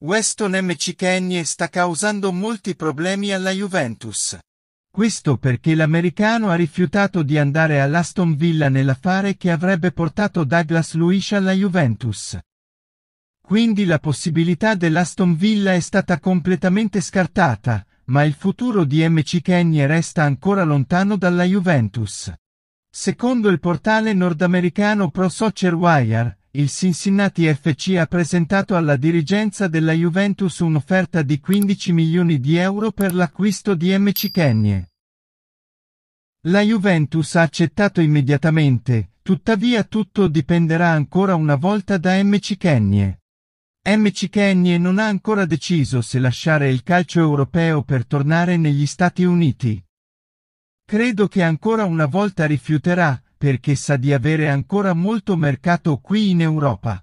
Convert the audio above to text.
Weston MC Kenny sta causando molti problemi alla Juventus. Questo perché l'americano ha rifiutato di andare all'Aston Villa nell'affare che avrebbe portato Douglas Luis alla Juventus. Quindi la possibilità dell'Aston Villa è stata completamente scartata, ma il futuro di MC Kenny resta ancora lontano dalla Juventus. Secondo il portale nordamericano Pro Soccer Wire, il Cincinnati FC ha presentato alla dirigenza della Juventus un'offerta di 15 milioni di euro per l'acquisto di MC Kenny. La Juventus ha accettato immediatamente, tuttavia tutto dipenderà ancora una volta da MC Kenny. MC Kenny non ha ancora deciso se lasciare il calcio europeo per tornare negli Stati Uniti. Credo che ancora una volta rifiuterà, perché sa di avere ancora molto mercato qui in Europa.